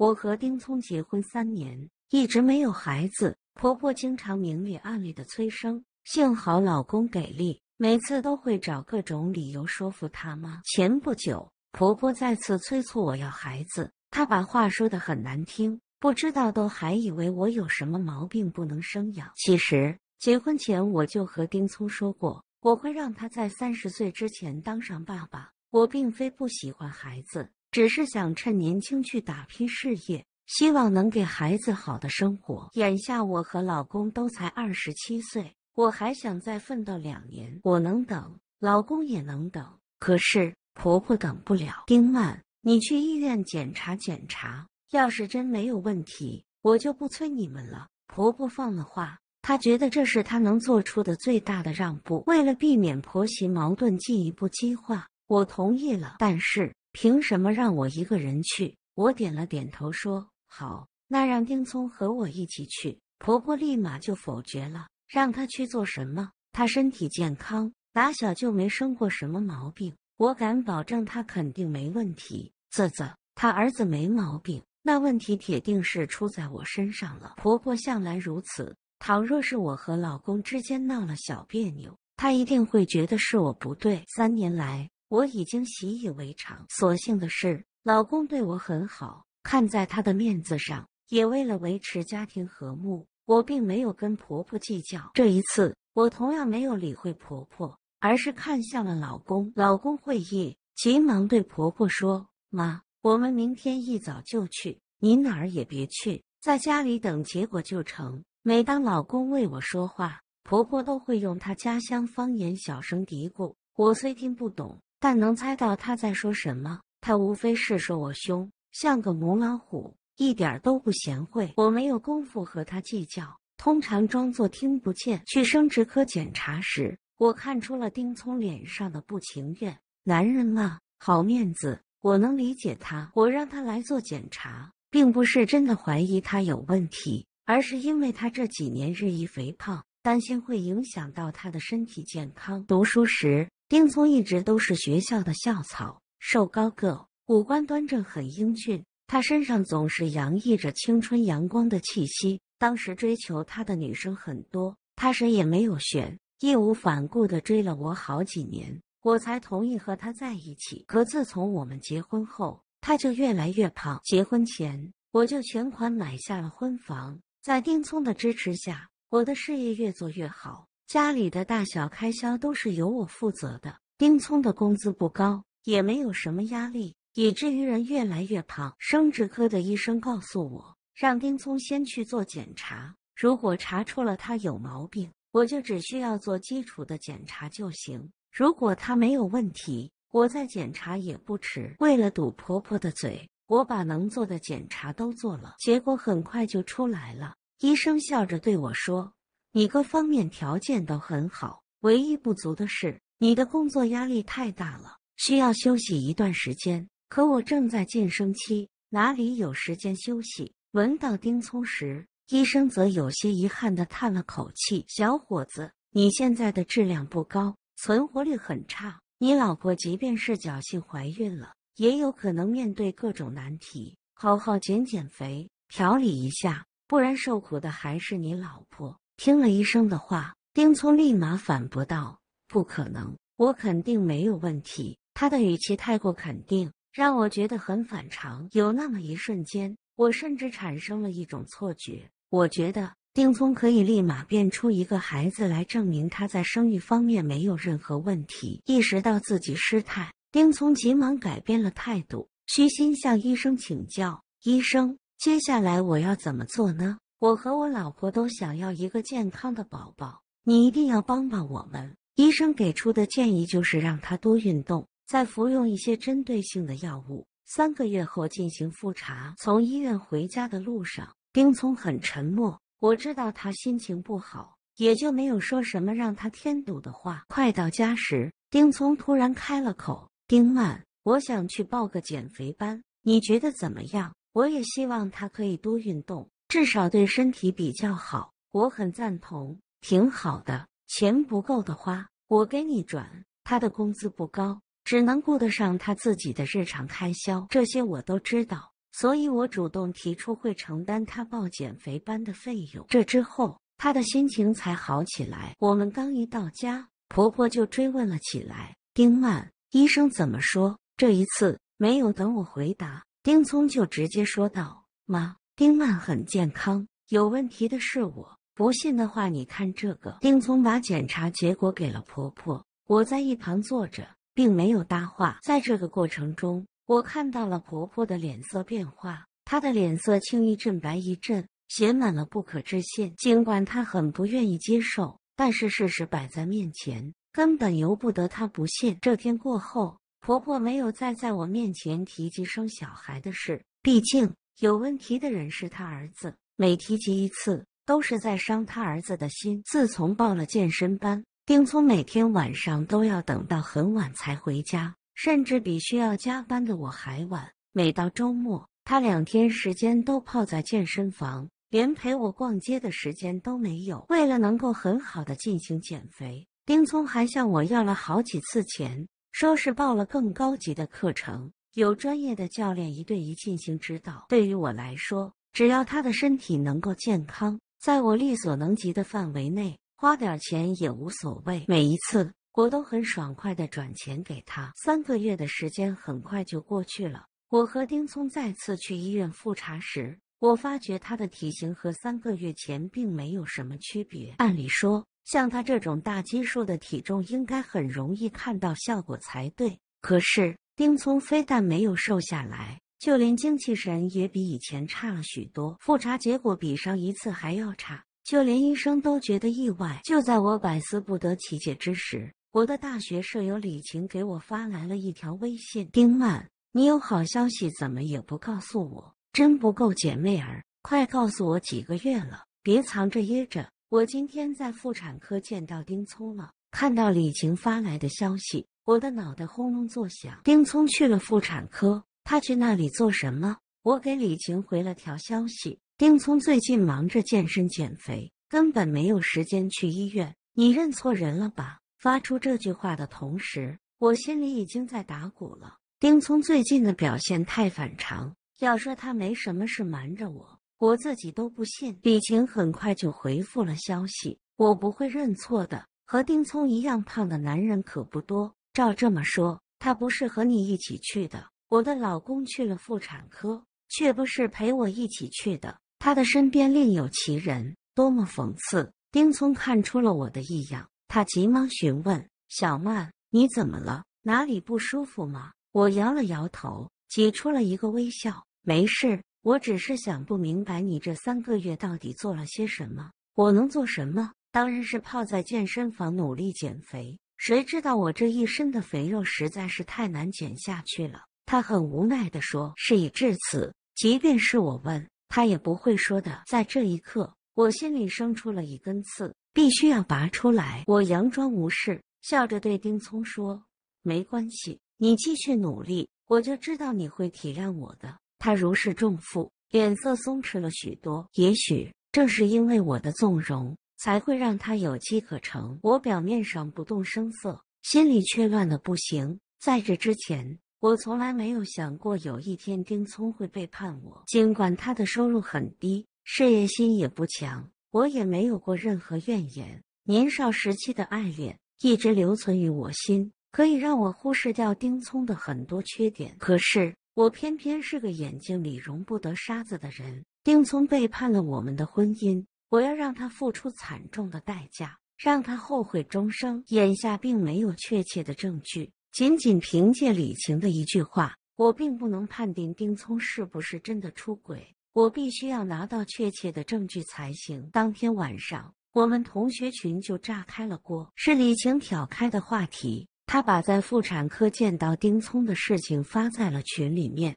我和丁聪结婚三年，一直没有孩子。婆婆经常明里暗里的催生，幸好老公给力，每次都会找各种理由说服她妈。前不久，婆婆再次催促我要孩子，她把话说的很难听，不知道都还以为我有什么毛病不能生养。其实，结婚前我就和丁聪说过，我会让他在三十岁之前当上爸爸。我并非不喜欢孩子。只是想趁年轻去打拼事业，希望能给孩子好的生活。眼下我和老公都才二十七岁，我还想再奋斗两年，我能等，老公也能等。可是婆婆等不了。丁曼，你去医院检查检查，要是真没有问题，我就不催你们了。婆婆放了话，她觉得这是她能做出的最大的让步。为了避免婆媳矛盾进一步激化，我同意了，但是。凭什么让我一个人去？我点了点头，说：“好，那让丁聪和我一起去。”婆婆立马就否决了：“让他去做什么？他身体健康，打小就没生过什么毛病，我敢保证他肯定没问题。啧啧，他儿子没毛病，那问题铁定是出在我身上了。”婆婆向来如此，倘若是我和老公之间闹了小别扭，她一定会觉得是我不对。三年来。我已经习以为常。所幸的是，老公对我很好，看在他的面子上，也为了维持家庭和睦，我并没有跟婆婆计较。这一次，我同样没有理会婆婆，而是看向了老公。老公会意，急忙对婆婆说：“妈，我们明天一早就去，您哪儿也别去，在家里等结果就成。”每当老公为我说话，婆婆都会用她家乡方言小声嘀咕，我虽听不懂。但能猜到他在说什么，他无非是说我凶，像个母老虎，一点都不贤惠。我没有功夫和他计较，通常装作听不见。去生殖科检查时，我看出了丁聪脸上的不情愿。男人嘛，好面子，我能理解他。我让他来做检查，并不是真的怀疑他有问题，而是因为他这几年日益肥胖，担心会影响到他的身体健康。读书时。丁聪一直都是学校的校草，瘦高个，五官端正，很英俊。他身上总是洋溢着青春阳光的气息。当时追求他的女生很多，他谁也没有选，义无反顾的追了我好几年，我才同意和他在一起。可自从我们结婚后，他就越来越胖。结婚前我就全款买下了婚房，在丁聪的支持下，我的事业越做越好。家里的大小开销都是由我负责的。丁聪的工资不高，也没有什么压力，以至于人越来越胖。生殖科的医生告诉我，让丁聪先去做检查。如果查出了他有毛病，我就只需要做基础的检查就行；如果他没有问题，我再检查也不迟。为了堵婆婆的嘴，我把能做的检查都做了。结果很快就出来了。医生笑着对我说。你各方面条件都很好，唯一不足的是你的工作压力太大了，需要休息一段时间。可我正在晋升期，哪里有时间休息？闻到丁葱时，医生则有些遗憾地叹了口气：“小伙子，你现在的质量不高，存活率很差。你老婆即便是侥幸怀孕了，也有可能面对各种难题。好好减减肥，调理一下，不然受苦的还是你老婆。”听了医生的话，丁聪立马反驳道：“不可能，我肯定没有问题。”他的语气太过肯定，让我觉得很反常。有那么一瞬间，我甚至产生了一种错觉，我觉得丁聪可以立马变出一个孩子来证明他在生育方面没有任何问题。意识到自己失态，丁聪急忙改变了态度，虚心向医生请教：“医生，接下来我要怎么做呢？”我和我老婆都想要一个健康的宝宝，你一定要帮帮我们。医生给出的建议就是让他多运动，再服用一些针对性的药物，三个月后进行复查。从医院回家的路上，丁聪很沉默。我知道他心情不好，也就没有说什么让他添堵的话。快到家时，丁聪突然开了口：“丁曼，我想去报个减肥班，你觉得怎么样？我也希望他可以多运动。”至少对身体比较好，我很赞同，挺好的。钱不够的话，我给你转。他的工资不高，只能顾得上他自己的日常开销，这些我都知道，所以我主动提出会承担他报减肥班的费用。这之后，他的心情才好起来。我们刚一到家，婆婆就追问了起来：“丁曼，医生怎么说？”这一次，没有等我回答，丁聪就直接说道：“妈。”丁曼很健康，有问题的是我。不信的话，你看这个。丁聪把检查结果给了婆婆，我在一旁坐着，并没有搭话。在这个过程中，我看到了婆婆的脸色变化，她的脸色青一阵白一阵，写满了不可置信。尽管她很不愿意接受，但是事实摆在面前，根本由不得她不信。这天过后，婆婆没有再在我面前提及生小孩的事，毕竟。有问题的人是他儿子，每提及一次，都是在伤他儿子的心。自从报了健身班，丁聪每天晚上都要等到很晚才回家，甚至比需要加班的我还晚。每到周末，他两天时间都泡在健身房，连陪我逛街的时间都没有。为了能够很好的进行减肥，丁聪还向我要了好几次钱，说是报了更高级的课程。有专业的教练一对一进行指导。对于我来说，只要他的身体能够健康，在我力所能及的范围内花点钱也无所谓。每一次我都很爽快的转钱给他。三个月的时间很快就过去了。我和丁聪再次去医院复查时，我发觉他的体型和三个月前并没有什么区别。按理说，像他这种大基数的体重，应该很容易看到效果才对。可是。丁聪非但没有瘦下来，就连精气神也比以前差了许多。复查结果比上一次还要差，就连医生都觉得意外。就在我百思不得其解之时，我的大学舍友李晴给我发来了一条微信：“丁曼，你有好消息怎么也不告诉我，真不够姐妹儿！快告诉我，几个月了，别藏着掖着。我今天在妇产科见到丁聪了。”看到李晴发来的消息。我的脑袋轰隆作响。丁聪去了妇产科，他去那里做什么？我给李晴回了条消息。丁聪最近忙着健身减肥，根本没有时间去医院。你认错人了吧？发出这句话的同时，我心里已经在打鼓了。丁聪最近的表现太反常，要说他没什么事瞒着我，我自己都不信。李晴很快就回复了消息：我不会认错的。和丁聪一样胖的男人可不多。要这么说，他不是和你一起去的。我的老公去了妇产科，却不是陪我一起去的。他的身边另有其人，多么讽刺！丁聪看出了我的异样，他急忙询问：“小曼，你怎么了？哪里不舒服吗？”我摇了摇头，挤出了一个微笑：“没事，我只是想不明白你这三个月到底做了些什么。我能做什么？当然是泡在健身房努力减肥。”谁知道我这一身的肥肉实在是太难减下去了。他很无奈的说：“事已至此，即便是我问他也不会说的。”在这一刻，我心里生出了一根刺，必须要拔出来。我佯装无事，笑着对丁聪说：“没关系，你继续努力，我就知道你会体谅我的。”他如释重负，脸色松弛了许多。也许正是因为我的纵容。才会让他有机可乘。我表面上不动声色，心里却乱得不行。在这之前，我从来没有想过有一天丁聪会背叛我。尽管他的收入很低，事业心也不强，我也没有过任何怨言。年少时期的爱恋一直留存于我心，可以让我忽视掉丁聪的很多缺点。可是我偏偏是个眼睛里容不得沙子的人。丁聪背叛了我们的婚姻。我要让他付出惨重的代价，让他后悔终生。眼下并没有确切的证据，仅仅凭借李晴的一句话，我并不能判定丁聪是不是真的出轨。我必须要拿到确切的证据才行。当天晚上，我们同学群就炸开了锅，是李晴挑开的话题。她把在妇产科见到丁聪的事情发在了群里面。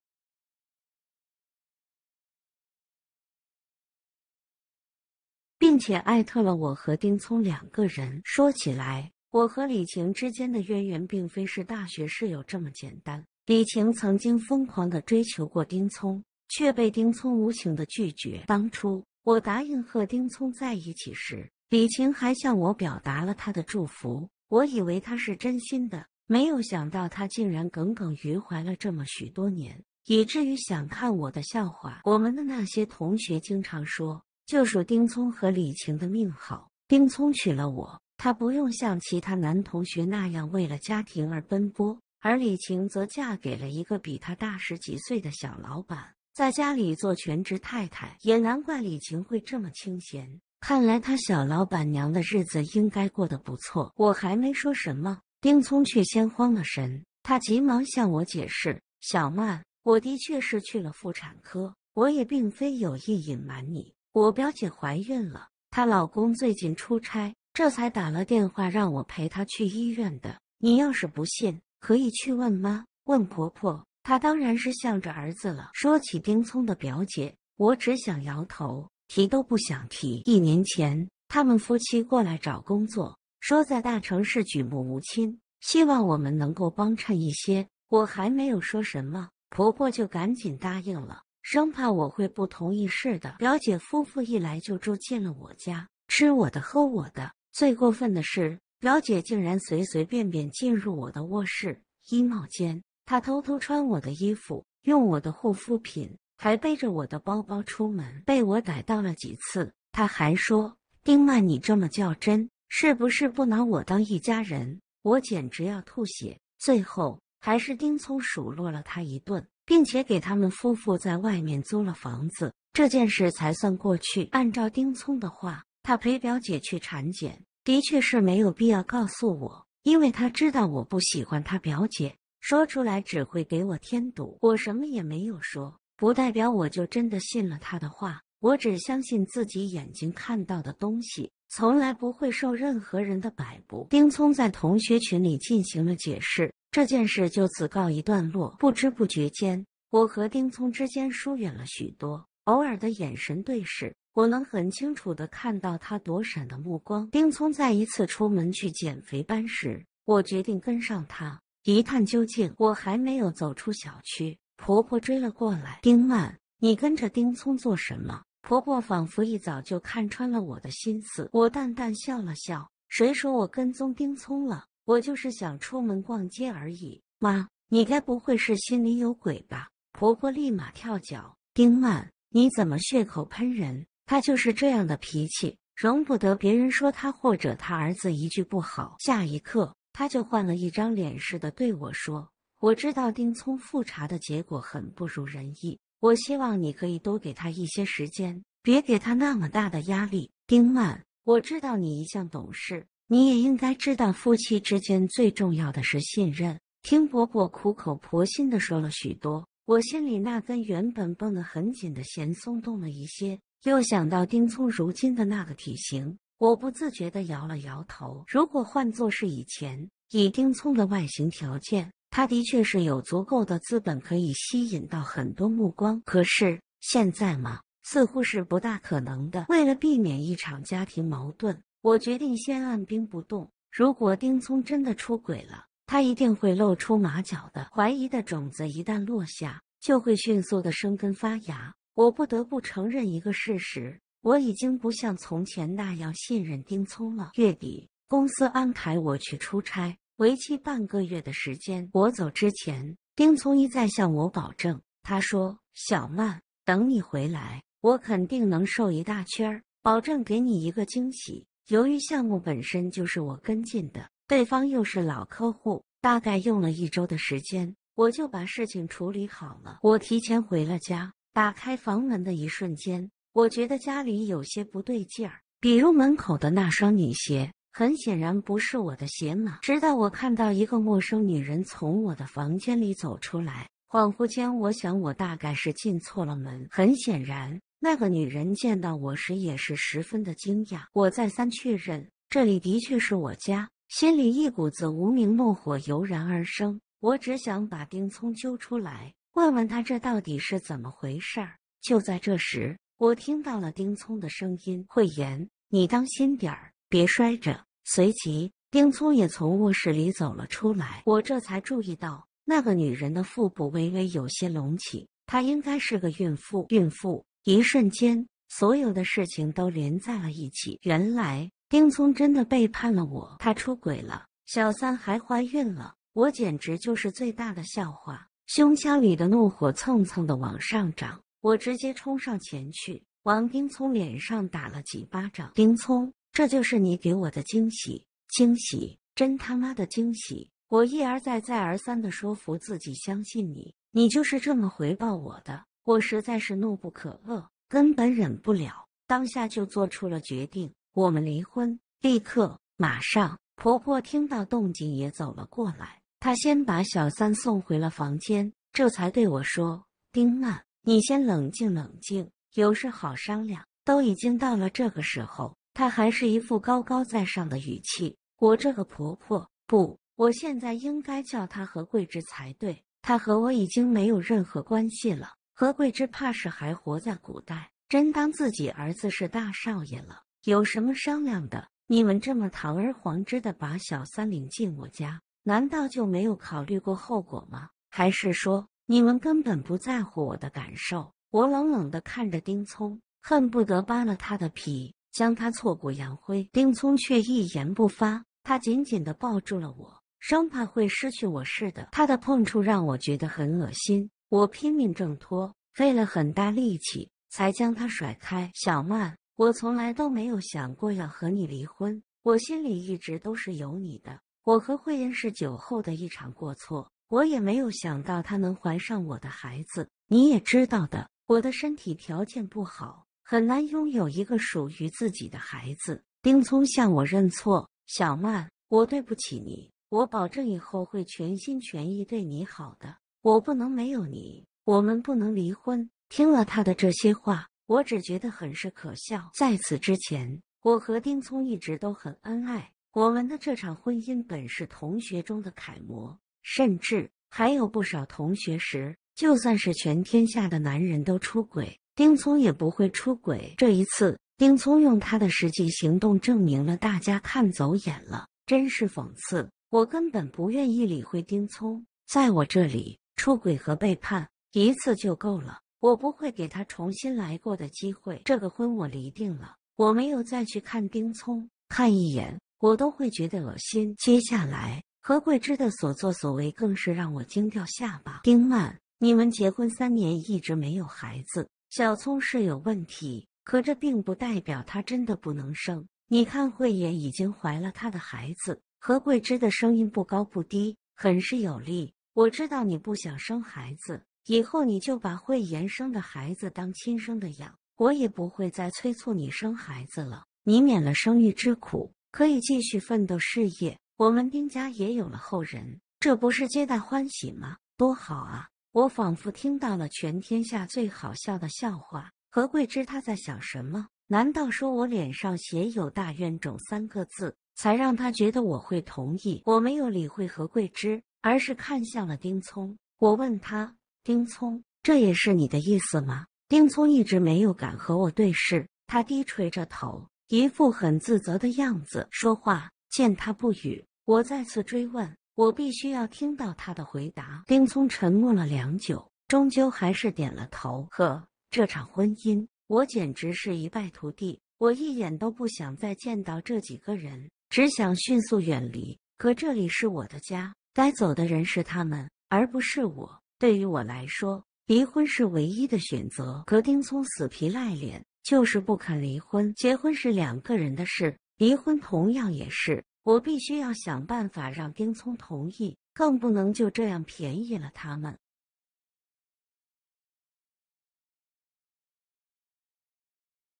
并且艾特了我和丁聪两个人。说起来，我和李晴之间的渊源并非是大学室友这么简单。李晴曾经疯狂的追求过丁聪，却被丁聪无情的拒绝。当初我答应和丁聪在一起时，李晴还向我表达了他的祝福。我以为他是真心的，没有想到他竟然耿耿于怀了这么许多年，以至于想看我的笑话。我们的那些同学经常说。就属丁聪和李晴的命好。丁聪娶了我，他不用像其他男同学那样为了家庭而奔波；而李晴则嫁给了一个比她大十几岁的小老板，在家里做全职太太。也难怪李晴会这么清闲。看来她小老板娘的日子应该过得不错。我还没说什么，丁聪却先慌了神，他急忙向我解释：“小曼，我的确是去了妇产科，我也并非有意隐瞒你。”我表姐怀孕了，她老公最近出差，这才打了电话让我陪她去医院的。你要是不信，可以去问妈，问婆婆，她当然是向着儿子了。说起丁聪的表姐，我只想摇头，提都不想提。一年前，他们夫妻过来找工作，说在大城市举目无亲，希望我们能够帮衬一些。我还没有说什么，婆婆就赶紧答应了。生怕我会不同意似的。表姐夫妇一来就住进了我家，吃我的，喝我的。最过分的是，表姐竟然随随便便进入我的卧室、衣帽间，她偷偷穿我的衣服，用我的护肤品，还背着我的包包出门，被我逮到了几次。他还说：“丁曼，你这么较真，是不是不拿我当一家人？”我简直要吐血。最后，还是丁聪数落了他一顿。并且给他们夫妇在外面租了房子，这件事才算过去。按照丁聪的话，他陪表姐去产检，的确是没有必要告诉我，因为他知道我不喜欢他表姐，说出来只会给我添堵。我什么也没有说，不代表我就真的信了他的话。我只相信自己眼睛看到的东西，从来不会受任何人的摆布。丁聪在同学群里进行了解释。这件事就此告一段落。不知不觉间，我和丁聪之间疏远了许多。偶尔的眼神对视，我能很清楚的看到他躲闪的目光。丁聪再一次出门去减肥班时，我决定跟上他一探究竟。我还没有走出小区，婆婆追了过来：“丁曼，你跟着丁聪做什么？”婆婆仿佛一早就看穿了我的心思。我淡淡笑了笑：“谁说我跟踪丁聪了？”我就是想出门逛街而已。妈，你该不会是心里有鬼吧？婆婆立马跳脚：“丁曼，你怎么血口喷人？他就是这样的脾气，容不得别人说他或者他儿子一句不好。下一刻，他就换了一张脸似的对我说：我知道丁聪复查的结果很不如人意，我希望你可以多给他一些时间，别给他那么大的压力。丁曼，我知道你一向懂事。”你也应该知道，夫妻之间最重要的是信任。听伯伯苦口婆心的说了许多，我心里那根原本绷得很紧的弦松动了一些。又想到丁聪如今的那个体型，我不自觉的摇了摇头。如果换作是以前，以丁聪的外形条件，他的确是有足够的资本可以吸引到很多目光。可是现在嘛，似乎是不大可能的。为了避免一场家庭矛盾。我决定先按兵不动。如果丁聪真的出轨了，他一定会露出马脚的。怀疑的种子一旦落下，就会迅速的生根发芽。我不得不承认一个事实：我已经不像从前那样信任丁聪了。月底，公司安排我去出差，为期半个月的时间。我走之前，丁聪一再向我保证，他说：“小曼，等你回来，我肯定能瘦一大圈儿，保证给你一个惊喜。”由于项目本身就是我跟进的，对方又是老客户，大概用了一周的时间，我就把事情处理好了。我提前回了家，打开房门的一瞬间，我觉得家里有些不对劲儿，比如门口的那双女鞋，很显然不是我的鞋码。直到我看到一个陌生女人从我的房间里走出来，恍惚间，我想我大概是进错了门。很显然。那个女人见到我时也是十分的惊讶，我再三确认这里的确是我家，心里一股子无名怒火油然而生。我只想把丁聪揪出来，问问他这到底是怎么回事儿。就在这时，我听到了丁聪的声音：“慧妍，你当心点儿，别摔着。”随即，丁聪也从卧室里走了出来。我这才注意到，那个女人的腹部微微有些隆起，她应该是个孕妇。孕妇。一瞬间，所有的事情都连在了一起。原来丁聪真的背叛了我，他出轨了，小三还怀孕了，我简直就是最大的笑话。胸腔里的怒火蹭蹭的往上涨，我直接冲上前去，往丁聪脸上打了几巴掌。丁聪，这就是你给我的惊喜？惊喜？真他妈的惊喜！我一而再，再而三的说服自己相信你，你就是这么回报我的。我实在是怒不可遏，根本忍不了，当下就做出了决定：我们离婚，立刻，马上。婆婆听到动静也走了过来，她先把小三送回了房间，这才对我说：“丁曼，你先冷静冷静，有事好商量。都已经到了这个时候，她还是一副高高在上的语气。我这个婆婆，不，我现在应该叫她和桂枝才对。她和我已经没有任何关系了。”何桂芝怕是还活在古代，真当自己儿子是大少爷了？有什么商量的？你们这么堂而皇之的把小三领进我家，难道就没有考虑过后果吗？还是说你们根本不在乎我的感受？我冷冷的看着丁聪，恨不得扒了他的皮，将他挫骨扬灰。丁聪却一言不发，他紧紧的抱住了我，生怕会失去我似的。他的碰触让我觉得很恶心。我拼命挣脱，费了很大力气才将他甩开。小曼，我从来都没有想过要和你离婚，我心里一直都是有你的。我和慧英是酒后的一场过错，我也没有想到她能怀上我的孩子。你也知道的，我的身体条件不好，很难拥有一个属于自己的孩子。丁聪向我认错，小曼，我对不起你，我保证以后会全心全意对你好的。我不能没有你，我们不能离婚。听了他的这些话，我只觉得很是可笑。在此之前，我和丁聪一直都很恩爱，我们的这场婚姻本是同学中的楷模，甚至还有不少同学时，就算是全天下的男人都出轨，丁聪也不会出轨。这一次，丁聪用他的实际行动证明了大家看走眼了，真是讽刺。我根本不愿意理会丁聪，在我这里。出轨和背叛一次就够了，我不会给他重新来过的机会。这个婚我离定了。我没有再去看丁聪看一眼，我都会觉得恶心。接下来何桂芝的所作所为更是让我惊掉下巴。丁曼，你们结婚三年一直没有孩子，小聪是有问题，可这并不代表他真的不能生。你看慧眼已经怀了他的孩子。何桂芝的声音不高不低，很是有力。我知道你不想生孩子，以后你就把慧妍生的孩子当亲生的养，我也不会再催促你生孩子了。你免了生育之苦，可以继续奋斗事业。我们丁家也有了后人，这不是皆大欢喜吗？多好啊！我仿佛听到了全天下最好笑的笑话。何桂芝他在想什么？难道说我脸上写有“大冤种”三个字，才让他觉得我会同意？我没有理会何桂芝。而是看向了丁聪。我问他：“丁聪，这也是你的意思吗？”丁聪一直没有敢和我对视，他低垂着头，一副很自责的样子。说话见他不语，我再次追问：“我必须要听到他的回答。”丁聪沉默了良久，终究还是点了头。呵，这场婚姻，我简直是一败涂地。我一眼都不想再见到这几个人，只想迅速远离。可这里是我的家。该走的人是他们，而不是我。对于我来说，离婚是唯一的选择。可丁聪死皮赖脸，就是不肯离婚。结婚是两个人的事，离婚同样也是。我必须要想办法让丁聪同意，更不能就这样便宜了他们。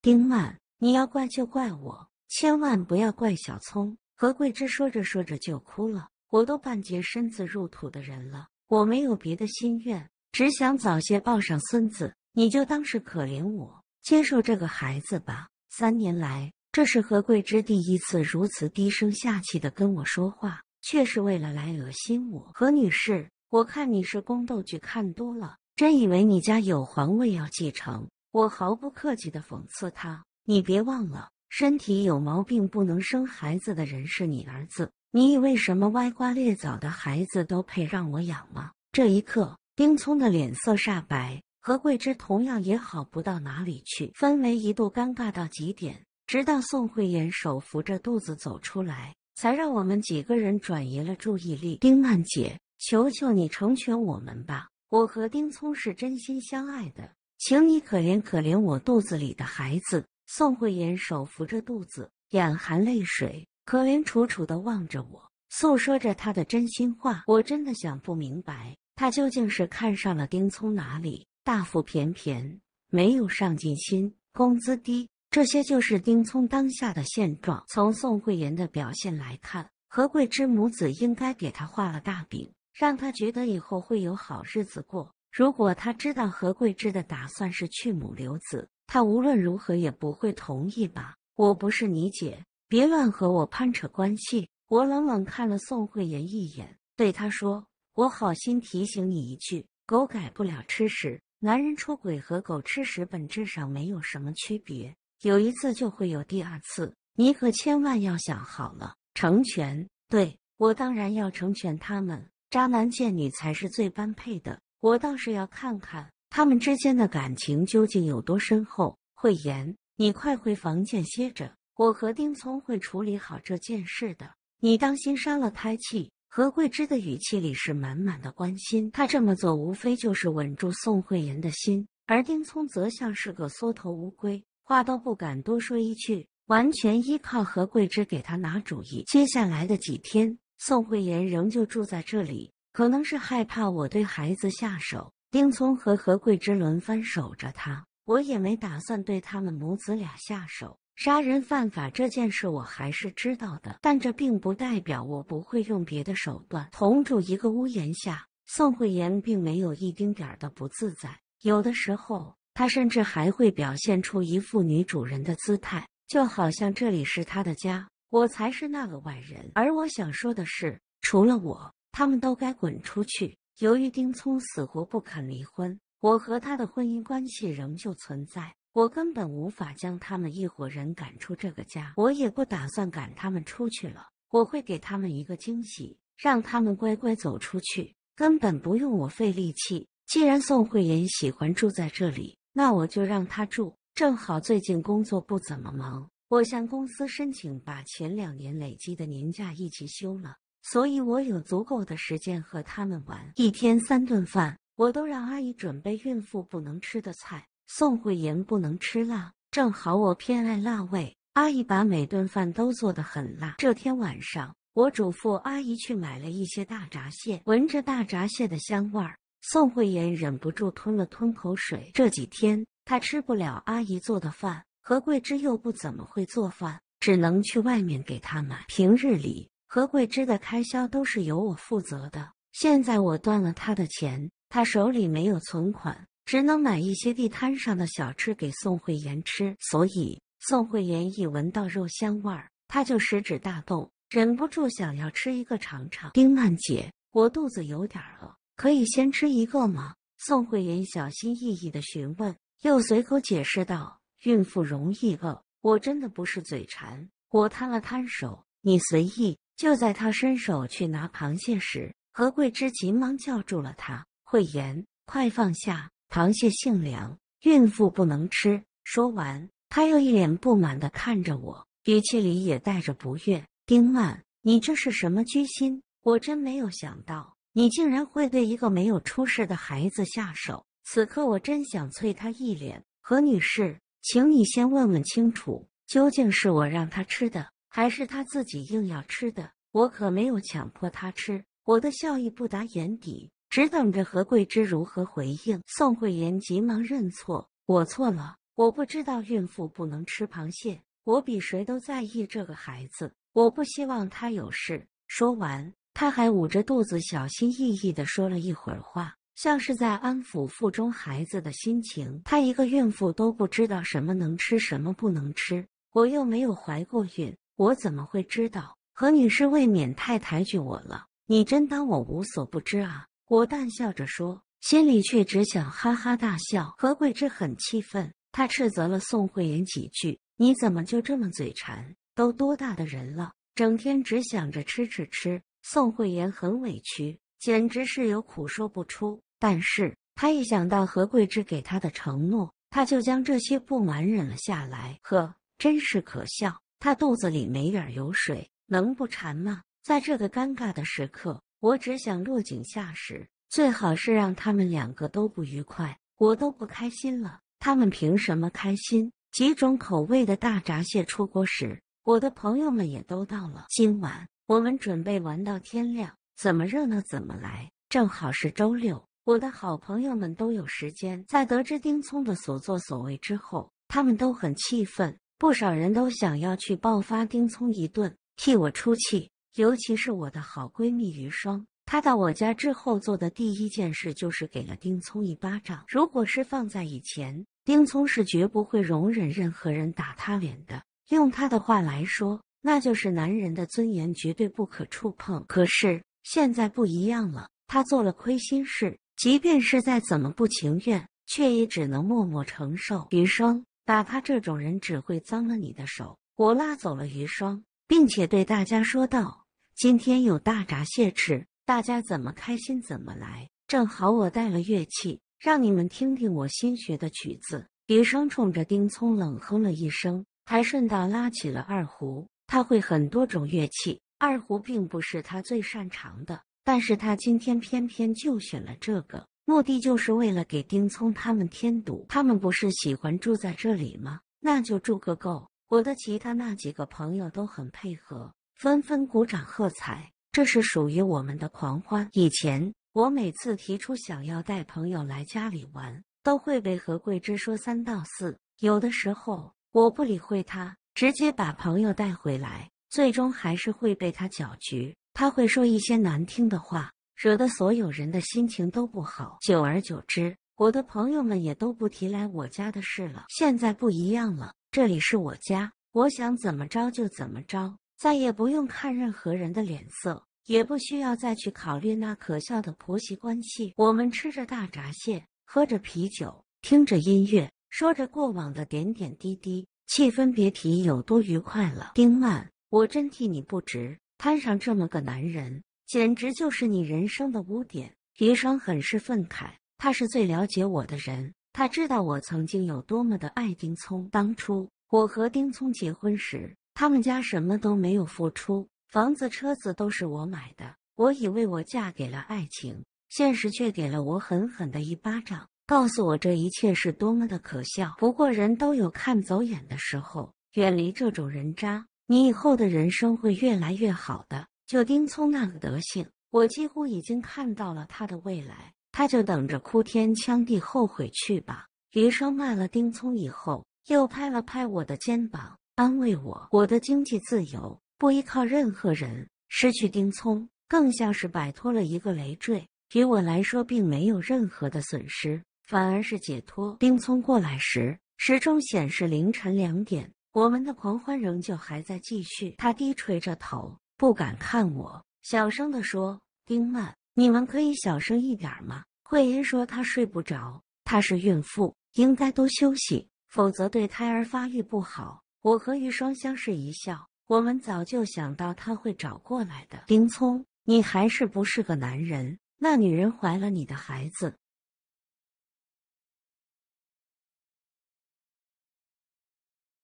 丁曼，你要怪就怪我，千万不要怪小聪。何桂芝说着说着就哭了。我都半截身子入土的人了，我没有别的心愿，只想早些抱上孙子。你就当是可怜我，接受这个孩子吧。三年来，这是何桂枝第一次如此低声下气的跟我说话，却是为了来恶心我。何女士，我看你是宫斗剧看多了，真以为你家有皇位要继承？我毫不客气的讽刺她：“你别忘了，身体有毛病不能生孩子的人是你儿子。”你以为什么歪瓜裂枣的孩子都配让我养吗？这一刻，丁聪的脸色煞白，何桂芝同样也好不到哪里去，氛围一度尴尬到极点。直到宋慧妍手扶着肚子走出来，才让我们几个人转移了注意力。丁曼姐，求求你成全我们吧！我和丁聪是真心相爱的，请你可怜可怜我肚子里的孩子。宋慧妍手扶着肚子，眼含泪水。可怜楚楚的望着我，诉说着他的真心话。我真的想不明白，他究竟是看上了丁聪哪里？大腹便便，没有上进心，工资低，这些就是丁聪当下的现状。从宋慧妍的表现来看，何桂芝母子应该给他画了大饼，让他觉得以后会有好日子过。如果他知道何桂芝的打算是去母留子，他无论如何也不会同意吧？我不是你姐。别乱和我攀扯关系！我冷冷看了宋慧妍一眼，对她说：“我好心提醒你一句，狗改不了吃屎，男人出轨和狗吃屎本质上没有什么区别。有一次就会有第二次，你可千万要想好了。成全，对我当然要成全他们。渣男贱女才是最般配的，我倒是要看看他们之间的感情究竟有多深厚。”慧妍，你快回房间歇着。我和丁聪会处理好这件事的，你当心伤了胎气。何桂枝的语气里是满满的关心，她这么做无非就是稳住宋慧妍的心，而丁聪则像是个缩头乌龟，话都不敢多说一句，完全依靠何桂枝给他拿主意。接下来的几天，宋慧妍仍旧住在这里，可能是害怕我对孩子下手。丁聪和何桂枝轮番守着她，我也没打算对他们母子俩下手。杀人犯法这件事我还是知道的，但这并不代表我不会用别的手段。同住一个屋檐下，宋慧妍并没有一丁点儿的不自在，有的时候她甚至还会表现出一副女主人的姿态，就好像这里是她的家，我才是那个外人。而我想说的是，除了我，他们都该滚出去。由于丁聪死活不肯离婚，我和他的婚姻关系仍旧存在。我根本无法将他们一伙人赶出这个家，我也不打算赶他们出去了。我会给他们一个惊喜，让他们乖乖走出去，根本不用我费力气。既然宋慧妍喜欢住在这里，那我就让她住。正好最近工作不怎么忙，我向公司申请把前两年累积的年假一起休了，所以我有足够的时间和他们玩。一天三顿饭，我都让阿姨准备孕妇不能吃的菜。宋慧妍不能吃辣，正好我偏爱辣味。阿姨把每顿饭都做得很辣。这天晚上，我嘱咐阿姨去买了一些大闸蟹。闻着大闸蟹的香味儿，宋慧妍忍不住吞了吞口水。这几天她吃不了阿姨做的饭，何桂枝又不怎么会做饭，只能去外面给她买。平日里何桂枝的开销都是由我负责的，现在我断了她的钱，她手里没有存款。只能买一些地摊上的小吃给宋慧妍吃，所以宋慧妍一闻到肉香味儿，她就食指大动，忍不住想要吃一个尝尝。丁曼姐，我肚子有点饿，可以先吃一个吗？宋慧妍小心翼翼的询问，又随口解释道：“孕妇容易饿，我真的不是嘴馋。”我摊了摊手，你随意。就在她伸手去拿螃蟹时，何桂芝急忙叫住了她：“慧妍，快放下！”螃蟹性凉，孕妇不能吃。说完，他又一脸不满的看着我，语气里也带着不悦。丁曼，你这是什么居心？我真没有想到，你竟然会对一个没有出世的孩子下手。此刻，我真想啐他一脸。何女士，请你先问问清楚，究竟是我让他吃的，还是他自己硬要吃的？我可没有强迫他吃。我的笑意不达眼底。只等着何桂枝如何回应。宋慧妍急忙认错：“我错了，我不知道孕妇不能吃螃蟹。我比谁都在意这个孩子，我不希望他有事。”说完，她还捂着肚子，小心翼翼地说了一会儿话，像是在安抚腹中孩子的心情。她一个孕妇都不知道什么能吃，什么不能吃，我又没有怀过孕，我怎么会知道？何女士未免太抬举我了，你真当我无所不知啊？我淡笑着说，心里却只想哈哈大笑。何桂枝很气愤，他斥责了宋慧妍几句：“你怎么就这么嘴馋？都多大的人了，整天只想着吃吃吃！”宋慧妍很委屈，简直是有苦说不出。但是她一想到何桂枝给她的承诺，她就将这些不满忍了下来。呵，真是可笑！她肚子里没点油水，能不馋吗？在这个尴尬的时刻。我只想落井下石，最好是让他们两个都不愉快，我都不开心了。他们凭什么开心？几种口味的大闸蟹出锅时，我的朋友们也都到了。今晚我们准备玩到天亮，怎么热闹怎么来。正好是周六，我的好朋友们都有时间。在得知丁聪的所作所为之后，他们都很气愤，不少人都想要去爆发丁聪一顿，替我出气。尤其是我的好闺蜜余霜，她到我家之后做的第一件事就是给了丁聪一巴掌。如果是放在以前，丁聪是绝不会容忍任何人打他脸的。用他的话来说，那就是男人的尊严绝对不可触碰。可是现在不一样了，他做了亏心事，即便是再怎么不情愿，却也只能默默承受。余霜打他这种人只会脏了你的手。我拉走了余霜，并且对大家说道。今天有大闸蟹吃，大家怎么开心怎么来。正好我带了乐器，让你们听听我新学的曲子。笛声冲着丁聪冷哼了一声，还顺道拉起了二胡。他会很多种乐器，二胡并不是他最擅长的，但是他今天偏偏就选了这个，目的就是为了给丁聪他们添堵。他们不是喜欢住在这里吗？那就住个够。我的其他那几个朋友都很配合。纷纷鼓掌喝彩，这是属于我们的狂欢。以前我每次提出想要带朋友来家里玩，都会被何桂枝说三道四。有的时候我不理会他，直接把朋友带回来，最终还是会被他搅局。他会说一些难听的话，惹得所有人的心情都不好。久而久之，我的朋友们也都不提来我家的事了。现在不一样了，这里是我家，我想怎么着就怎么着。再也不用看任何人的脸色，也不需要再去考虑那可笑的婆媳关系。我们吃着大闸蟹，喝着啤酒，听着音乐，说着过往的点点滴滴，气氛别提有多愉快了。丁曼，我真替你不值，摊上这么个男人，简直就是你人生的污点。余霜很是愤慨，他是最了解我的人，他知道我曾经有多么的爱丁聪。当初我和丁聪结婚时。他们家什么都没有付出，房子、车子都是我买的。我以为我嫁给了爱情，现实却给了我狠狠的一巴掌，告诉我这一切是多么的可笑。不过人都有看走眼的时候，远离这种人渣，你以后的人生会越来越好的。就丁聪那个德行，我几乎已经看到了他的未来，他就等着哭天抢地后悔去吧。余生骂了丁聪以后，又拍了拍我的肩膀。安慰我，我的经济自由不依靠任何人。失去丁聪，更像是摆脱了一个累赘，于我来说并没有任何的损失，反而是解脱。丁聪过来时，时钟显示凌晨两点，我们的狂欢仍旧还在继续。他低垂着头，不敢看我，小声地说：“丁曼，你们可以小声一点吗？”慧英说她睡不着，她是孕妇，应该多休息，否则对胎儿发育不好。我和余霜相视一笑，我们早就想到他会找过来的。丁聪，你还是不是个男人？那女人怀了你的孩子，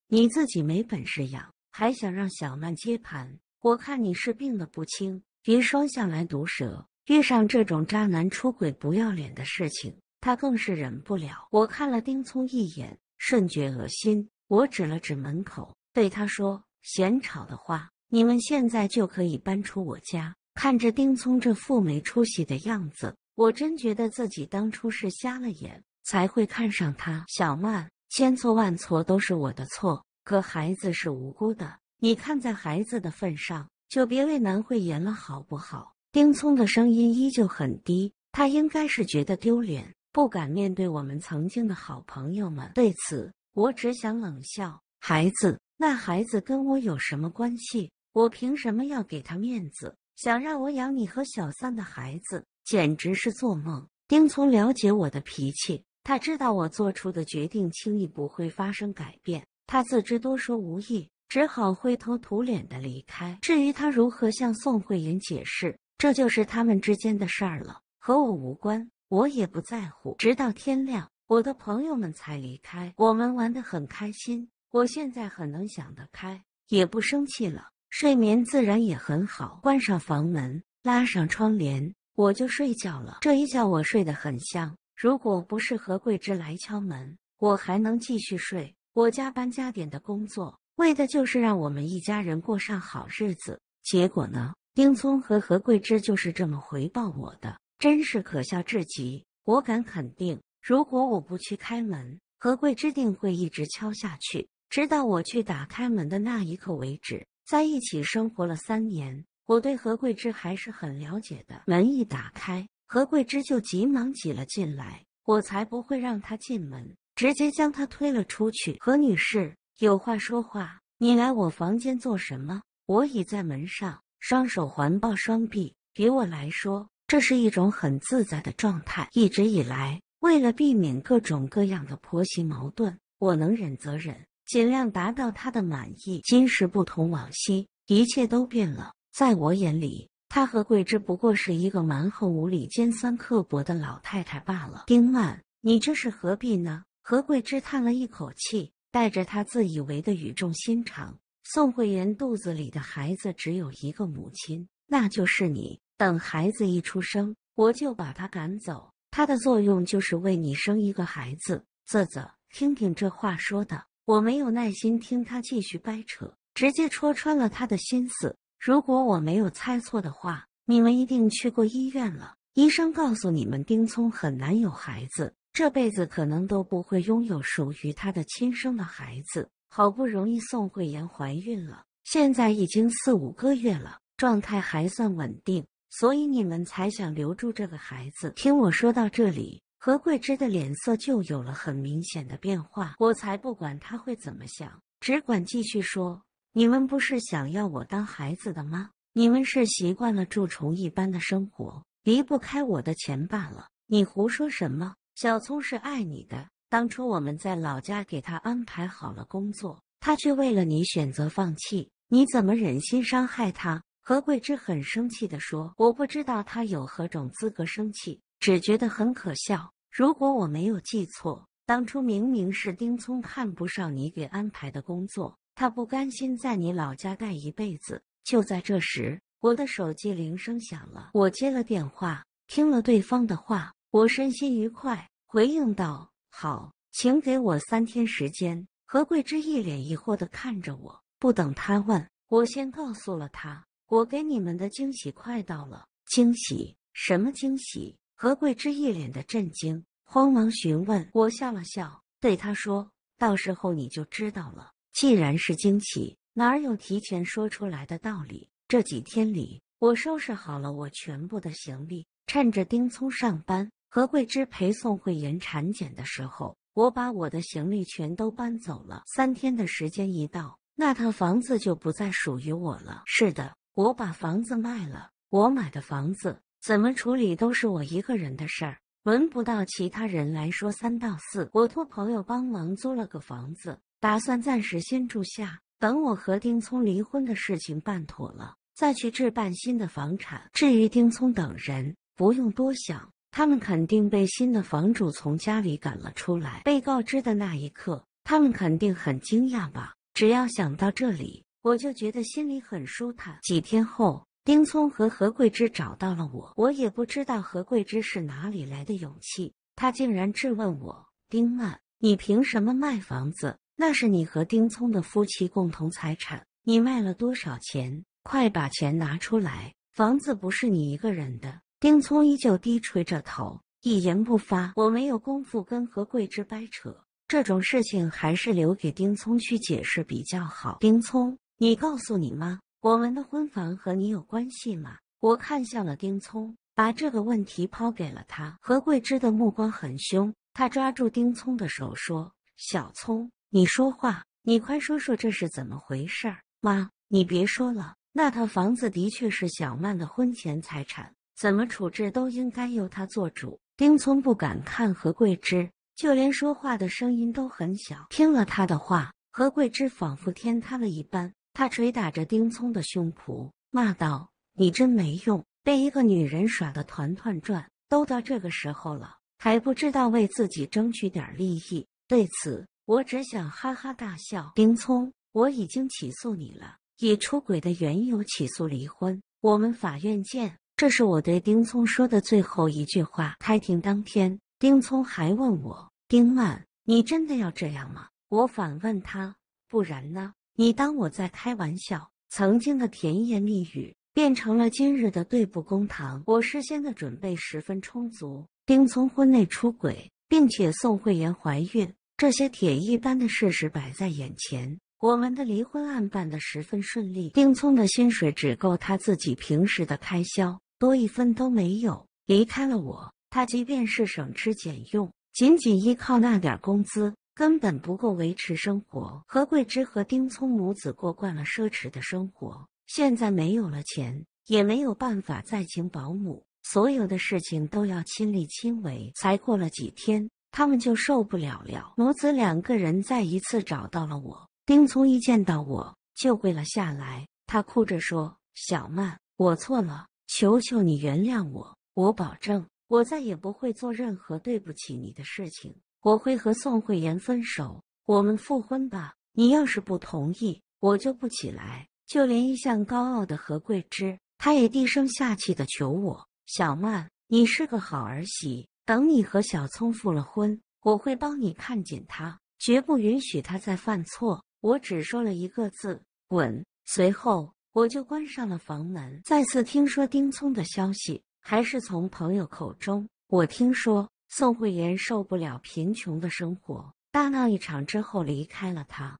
你自己没本事养，还想让小曼接盘？我看你是病得不轻。余霜向来毒舌，遇上这种渣男出轨不要脸的事情，她更是忍不了。我看了丁聪一眼，甚觉恶心。我指了指门口，对他说：“嫌吵的话，你们现在就可以搬出我家。”看着丁聪这副没出息的样子，我真觉得自己当初是瞎了眼，才会看上他。小曼，千错万错都是我的错，可孩子是无辜的。你看在孩子的份上，就别为难慧妍了，好不好？”丁聪的声音依旧很低，他应该是觉得丢脸，不敢面对我们曾经的好朋友们。对此。我只想冷笑。孩子，那孩子跟我有什么关系？我凭什么要给他面子？想让我养你和小三的孩子，简直是做梦！丁聪了解我的脾气，他知道我做出的决定轻易不会发生改变。他自知多说无益，只好灰头土脸的离开。至于他如何向宋慧妍解释，这就是他们之间的事儿了，和我无关，我也不在乎。直到天亮。我的朋友们才离开，我们玩得很开心。我现在很能想得开，也不生气了，睡眠自然也很好。关上房门，拉上窗帘，我就睡觉了。这一觉我睡得很香。如果不是何桂枝来敲门，我还能继续睡。我加班加点的工作，为的就是让我们一家人过上好日子。结果呢，丁聪和何桂枝就是这么回报我的，真是可笑至极。我敢肯定。如果我不去开门，何桂芝定会一直敲下去，直到我去打开门的那一刻为止。在一起生活了三年，我对何桂芝还是很了解的。门一打开，何桂芝就急忙挤了进来，我才不会让她进门，直接将她推了出去。何女士有话说话，你来我房间做什么？我倚在门上，双手环抱双臂，于我来说，这是一种很自在的状态。一直以来。为了避免各种各样的婆媳矛盾，我能忍则忍，尽量达到她的满意。今时不同往昔，一切都变了。在我眼里，她和桂枝不过是一个蛮横无理、尖酸刻薄的老太太罢了。丁曼，你这是何必呢？何桂枝叹了一口气，带着她自以为的语重心长：“宋慧妍肚子里的孩子只有一个母亲，那就是你。等孩子一出生，我就把她赶走。”它的作用就是为你生一个孩子。啧啧，听听这话说的，我没有耐心听他继续掰扯，直接戳穿了他的心思。如果我没有猜错的话，你们一定去过医院了。医生告诉你们，丁聪很难有孩子，这辈子可能都不会拥有属于他的亲生的孩子。好不容易宋慧妍怀孕了，现在已经四五个月了，状态还算稳定。所以你们才想留住这个孩子。听我说到这里，何桂枝的脸色就有了很明显的变化。我才不管他会怎么想，只管继续说：你们不是想要我当孩子的吗？你们是习惯了蛀虫一般的生活，离不开我的钱罢了。你胡说什么？小聪是爱你的，当初我们在老家给他安排好了工作，他却为了你选择放弃。你怎么忍心伤害他？何桂枝很生气地说：“我不知道他有何种资格生气，只觉得很可笑。如果我没有记错，当初明明是丁聪看不上你给安排的工作，他不甘心在你老家待一辈子。”就在这时，我的手机铃声响了，我接了电话，听了对方的话，我身心愉快，回应道：“好，请给我三天时间。”何桂枝一脸疑惑地看着我，不等他问，我先告诉了他。我给你们的惊喜快到了，惊喜？什么惊喜？何桂枝一脸的震惊，慌忙询问。我笑了笑，对他说：“到时候你就知道了。既然是惊喜，哪有提前说出来的道理？”这几天里，我收拾好了我全部的行李，趁着丁聪上班，何桂枝陪宋慧妍产检的时候，我把我的行李全都搬走了。三天的时间一到，那套房子就不再属于我了。是的。我把房子卖了，我买的房子怎么处理都是我一个人的事儿，轮不到其他人来说三道四。我托朋友帮忙租了个房子，打算暂时先住下，等我和丁聪离婚的事情办妥了，再去置办新的房产。至于丁聪等人，不用多想，他们肯定被新的房主从家里赶了出来。被告知的那一刻，他们肯定很惊讶吧？只要想到这里。我就觉得心里很舒坦。几天后，丁聪和何桂枝找到了我。我也不知道何桂枝是哪里来的勇气，她竟然质问我：“丁曼，你凭什么卖房子？那是你和丁聪的夫妻共同财产，你卖了多少钱？快把钱拿出来！房子不是你一个人的。”丁聪依旧低垂着头，一言不发。我没有功夫跟何桂枝掰扯，这种事情还是留给丁聪去解释比较好。丁聪。你告诉你妈，我们的婚房和你有关系吗？我看向了丁聪，把这个问题抛给了他。何桂枝的目光很凶，他抓住丁聪的手说：“小聪，你说话，你快说说这是怎么回事儿。”妈，你别说了，那套房子的确是小曼的婚前财产，怎么处置都应该由她做主。丁聪不敢看何桂枝，就连说话的声音都很小。听了他的话，何桂枝仿佛天塌了一般。他捶打着丁聪的胸脯，骂道：“你真没用，被一个女人耍的团团转，都到这个时候了，还不知道为自己争取点利益。”对此，我只想哈哈大笑。丁聪，我已经起诉你了，以出轨的缘由起诉离婚，我们法院见。这是我对丁聪说的最后一句话。开庭当天，丁聪还问我：“丁曼，你真的要这样吗？”我反问他：“不然呢？”你当我在开玩笑？曾经的甜言蜜语变成了今日的对簿公堂。我事先的准备十分充足。丁聪婚内出轨，并且宋慧妍怀孕，这些铁一般的事实摆在眼前。我们的离婚案办得十分顺利。丁聪的薪水只够他自己平时的开销，多一分都没有。离开了我，他即便是省吃俭用，仅仅依靠那点工资。根本不够维持生活。何桂枝和丁聪母子过惯了奢侈的生活，现在没有了钱，也没有办法再请保姆，所有的事情都要亲力亲为。才过了几天，他们就受不了了。母子两个人再一次找到了我。丁聪一见到我就跪了下来，他哭着说：“小曼，我错了，求求你原谅我，我保证，我再也不会做任何对不起你的事情。”我会和宋慧妍分手，我们复婚吧。你要是不同意，我就不起来。就连一向高傲的何桂芝，她也低声下气的求我。小曼，你是个好儿媳，等你和小聪复了婚，我会帮你看紧他，绝不允许他再犯错。我只说了一个字：滚。随后，我就关上了房门。再次听说丁聪的消息，还是从朋友口中。我听说。宋慧妍受不了贫穷的生活，大闹一场之后离开了他。